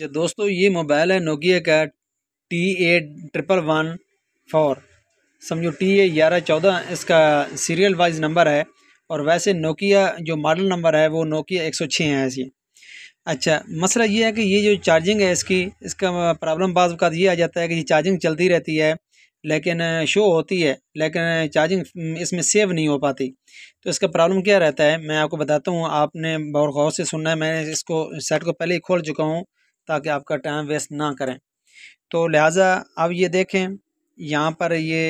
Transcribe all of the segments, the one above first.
ये दोस्तों ये मोबाइल है नोकिया का T A triple one four समझो टी ए ग्यारह चौदह इसका सीरियल वाइज नंबर है और वैसे नोकिया जो मॉडल नंबर है वो नोकिया एक सौ छः है ऐसी अच्छा मसला ये है कि ये जो चार्जिंग है इसकी इसका प्रॉब्लम बाज़ अवत ये आ जाता है कि ये चार्जिंग चलती रहती है लेकिन शो होती है लेकिन चार्जिंग हम्म, इसमें सेव नहीं हो पाती तो इसका प्रॉब्लम क्या रहता है मैं आपको बताता हूँ आपने बहुत गौर से सुनना है मैं इसको सेट को पहले ही खोल चुका हूँ ताकि आपका टाइम वेस्ट ना करें तो लिहाजा अब ये देखें यहाँ पर ये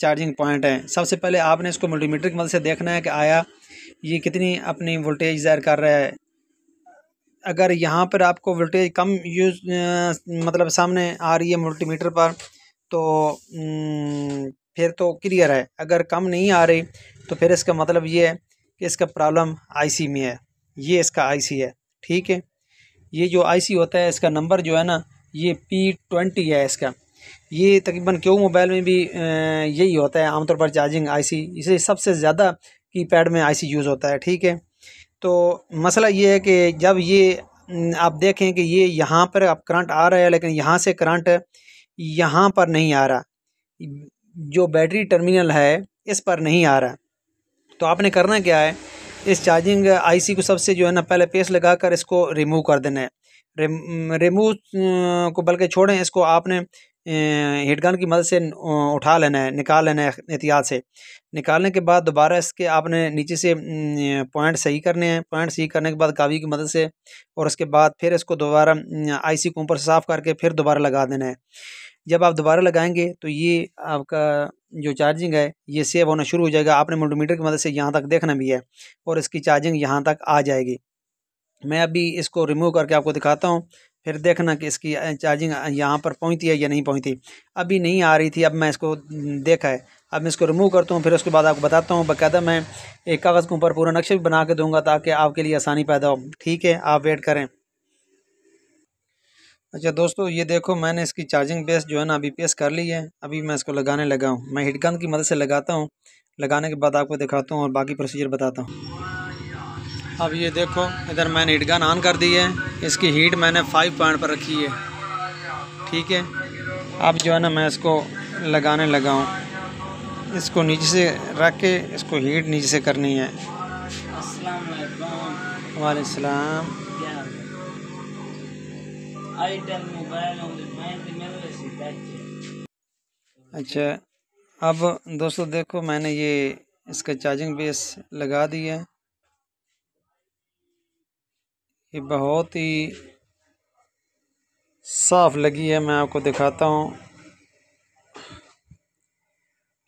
चार्जिंग पॉइंट है सबसे पहले आपने इसको मल्टीमीटर की मदद से देखना है कि आया ये कितनी अपनी वोल्टेज ज़ाहिर कर रहा है अगर यहाँ पर आपको वोल्टेज कम यूज मतलब सामने आ रही है मल्टीमीटर पर तो फिर तो क्लियर है अगर कम नहीं आ रही तो फिर इसका मतलब ये है कि इसका प्रॉब्लम आईसी में है ये इसका आईसी है ठीक है ये जो आईसी होता है इसका नंबर जो है ना ये पी ट्वेंटी है इसका ये तकरीबन क्यों मोबाइल में भी यही होता है आमतौर पर चार्जिंग आईसी इसे सबसे ज़्यादा कीपैड में आईसी यूज़ होता है ठीक है तो मसला ये है कि जब ये आप देखें कि ये यहाँ पर अब करंट आ रहा है लेकिन यहाँ से करंट यहाँ पर नहीं आ रहा जो बैटरी टर्मिनल है इस पर नहीं आ रहा तो आपने करना क्या है इस चार्जिंग आईसी uh, को सबसे जो है ना पहले पेस्ट लगा कर इसको रिमूव कर देना है रिमूव uh, को बल्कि छोड़ें इसको आपने हीटगन uh, की मदद से उठा लेना है निकाल लेना है एहतियात से निकालने के बाद दोबारा इसके आपने नीचे से पॉइंट सही करने हैं पॉइंट सही करने के बाद कावी की मदद से और उसके बाद फिर इसको दोबारा आईसी को ऊपर साफ़ करके फिर दोबारा लगा देना है जब आप दोबारा लगाएंगे तो ये आपका जो चार्जिंग है ये सेव होना शुरू हो जाएगा आपने मल्टीमीटर की मदद से यहाँ तक देखना भी है और इसकी चार्जिंग यहाँ तक आ जाएगी मैं अभी इसको रिमूव करके आपको दिखाता हूँ फिर देखना कि इसकी चार्जिंग यहाँ पर पहुँचती है या नहीं पहुँचती अभी नहीं आ रही थी अब मैं इसको देखा है अब मैं इसको रिमूव करता हूँ फिर उसके बाद आपको बताता हूँ बाकायदा मैं एक कागज़ के ऊपर पूरा नक्शा भी बना के दूँगा ताकि आपके लिए आसानी पैदा हो ठीक है आप वेट करें अच्छा दोस्तों ये देखो मैंने इसकी चार्जिंग बेस जो है ना अभी पेस कर ली है अभी मैं इसको लगाने लगा हूँ मैं हिटगन की मदद से लगाता हूँ लगाने के बाद आपको दिखाता हूँ और बाकी प्रोसीजर बताता हूँ अब ये देखो इधर मैंने हिटगन ऑन कर दी है इसकी हीट मैंने फाइव पॉइंट पर रखी है ठीक है अब जो है ना मैं इसको लगाने लगा हूँ इसको नीचे से रख के इसको हीट नीचे से करनी है वालेकाम अच्छा अब दोस्तों देखो मैंने ये इसका चार्जिंग बेस लगा दिया ये बहुत ही साफ़ लगी है मैं आपको दिखाता हूँ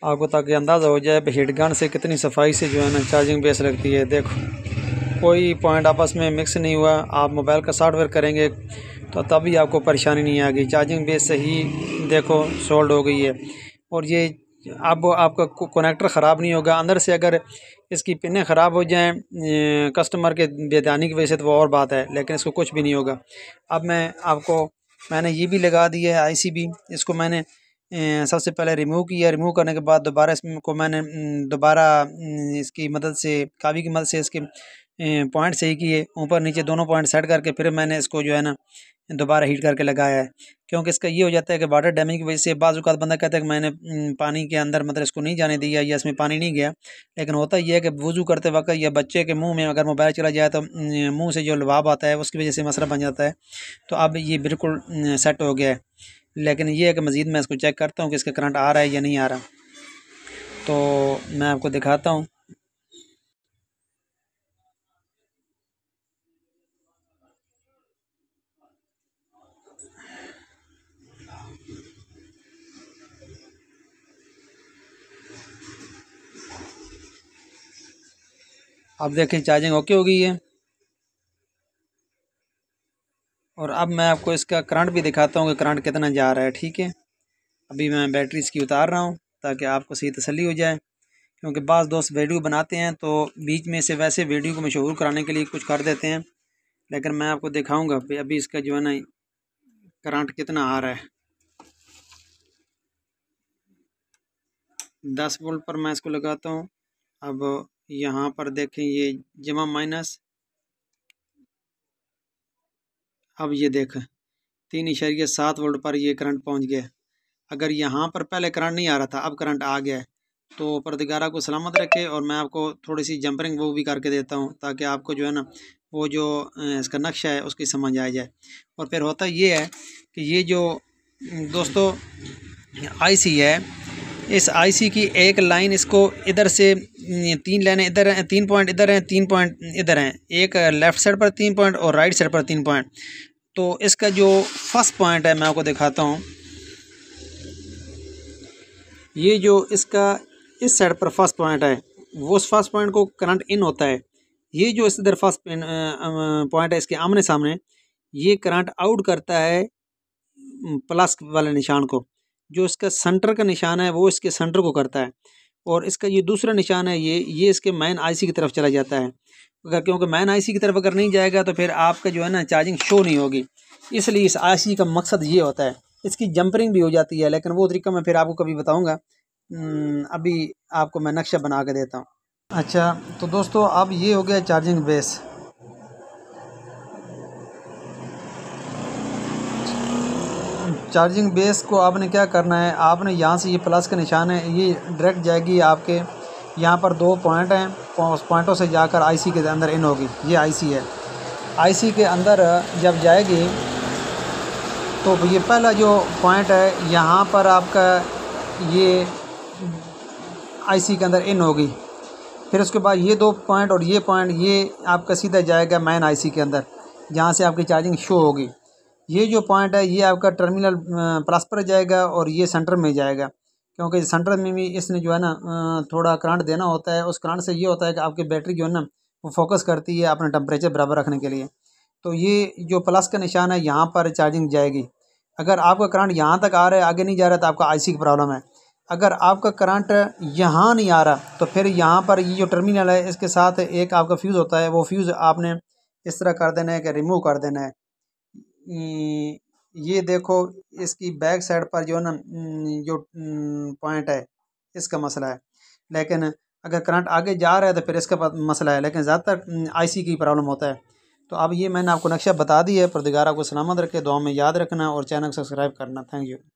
आपको ताकि अंदाज़ा हो जाए हीट गन से कितनी सफाई से जो है ना चार्जिंग बेस लगती है देखो कोई पॉइंट आपस में मिक्स नहीं हुआ आप मोबाइल का सॉफ्टवेयर करेंगे तो तब भी आपको परेशानी नहीं आएगी चार्जिंग बेस सही देखो सोल्ड हो गई है और ये अब आपका कनेक्टर ख़राब नहीं होगा अंदर से अगर इसकी पिनें ख़राब हो जाएं कस्टमर के बेदानी की वजह से तो वो और बात है लेकिन इसको कुछ भी नहीं होगा अब मैं आपको मैंने ये भी लगा दी है आईसी भी इसको मैंने सबसे पहले रिमूव किया रिमूव करने के बाद दोबारा इसको मैंने दोबारा इसकी मदद से काबी की मदद से इसके पॉइंट सही किए ऊपर नीचे दोनों पॉइंट सेट करके फिर मैंने इसको जो है ना दोबारा हीट करके लगाया है क्योंकि इसका ये हो जाता है कि वाटर डैमेज की वजह से अवत बंदा कहता है कि मैंने पानी के अंदर मतलब इसको नहीं जाने दिया या इसमें पानी नहीं गया लेकिन होता यह है कि वज़ू करते वक्त या बच्चे के मुंह में अगर मोबाइल चला जाए तो मुंह से जो लवाब आता है उसकी वजह से मसला बन जाता है तो अब ये बिल्कुल सेट हो गया है लेकिन ये है कि मज़ीद मैं इसको चेक करता हूँ कि इसका करंट आ रहा है या नहीं आ रहा तो मैं आपको दिखाता हूँ अब देखें चार्जिंग ओके हो गई है और अब मैं आपको इसका करंट भी दिखाता हूँ कि करंट कितना जा रहा है ठीक है अभी मैं बैटरी इसकी उतार रहा हूँ ताकि आपको सही तसली हो जाए क्योंकि बाज़ दोस्त वीडियो बनाते हैं तो बीच में से वैसे वीडियो को मशहूर कराने के लिए कुछ कर देते हैं लेकिन मैं आपको दिखाऊँगा भाई अभी इसका जो है ना करंट कितना आ रहा है दस वोल्ट पर मैं इसको लगाता हूँ अब यहाँ पर देखें ये जमा माइनस अब ये देखें तीन इशारिया सात वोल्ट पर ये करंट पहुँच गया अगर यहाँ पर पहले करंट नहीं आ रहा था अब करंट आ गया तो प्रतिकारा को सलामत रखे और मैं आपको थोड़ी सी जंपरिंग वो भी करके देता हूँ ताकि आपको जो है ना वो जो इसका नक्शा है उसकी समझ आ जाए और फिर होता ये है कि ये जो दोस्तों आईसी है इस आईसी की एक लाइन इसको इधर से तीन लाइने इधर हैं तीन पॉइंट इधर हैं तीन पॉइंट इधर हैं एक लेफ़्ट साइड पर तीन पॉइंट और राइट साइड पर तीन पॉइंट तो इसका जो फर्स्ट पॉइंट है मैं आपको दिखाता हूँ ये जो इसका इस साइड पर फर्स्ट पॉइंट है वो उस फर्स्ट पॉइंट को करंट इन होता है ये जो इस इधर फर्स्ट पॉइंट है इसके आमने सामने ये करंट आउट करता है प्लस वाले निशान को जो इसका सेंटर का निशान है वो इसके सेंटर को करता है और इसका ये दूसरा निशान है ये ये इसके मैन आईसी की तरफ चला जाता है अगर क्योंकि मैन आईसी की तरफ अगर नहीं जाएगा तो फिर आपका जो है ना चार्जिंग शो नहीं होगी इसलिए इस आईसी का मकसद ये होता है इसकी जंपरिंग भी हो जाती है लेकिन वो तरीका मैं फिर आपको कभी बताऊँगा हम्म, अभी आपको मैं नक्शा बना के देता हूँ अच्छा तो दोस्तों अब ये हो गया चार्जिंग बेस चार्जिंग बेस को आपने क्या करना है आपने यहाँ से ये प्लस का निशान है ये डायरेक्ट जाएगी आपके यहाँ पर दो पॉइंट हैं उस पॉइंटों से जाकर आईसी के अंदर इन होगी ये आईसी है आईसी के अंदर जब जाएगी तो ये पहला जो पॉइंट है यहाँ पर आपका ये आईसी के अंदर इन होगी फिर उसके बाद ये दो पॉइंट और ये पॉइंट ये आपका सीधा जाएगा मैन आईसी के अंदर जहाँ से आपकी चार्जिंग शो होगी ये जो पॉइंट है ये आपका टर्मिनल प्लस पर जाएगा और ये सेंटर में जाएगा क्योंकि सेंटर में भी इसने जो है ना थोड़ा करंट देना होता है उस करंट से ये होता है कि आपकी बैटरी जो है ना वो फोकस करती है अपना टेम्परेचर बराबर रखने के लिए तो ये जो प्लस का निशान है यहाँ पर चार्जिंग जाएगी अगर आपका करंट यहाँ तक आ रहा है आगे नहीं जा रहा तो आपका आईसी की प्रॉब्लम है अगर आपका करंट यहाँ नहीं आ रहा तो फिर यहाँ पर ये जो टर्मिनल है इसके साथ एक आपका फ्यूज़ होता है वो फ्यूज़ आपने इस तरह कर देना है कि रिमूव कर देना है हम्म, ये देखो इसकी बैक साइड पर जो ना हम्म, जो पॉइंट हम्म, है इसका मसला है लेकिन अगर करंट आगे जा रहा है तो फिर इसका मसला है लेकिन ज़्यादातर आईसी की प्रॉब्लम होता है तो अब ये मैंने आपको नक्शा बता दिया है परदगारा को सलामत रखे दुआ में याद रखना और चैनल को सब्सक्राइब करना थैंक यू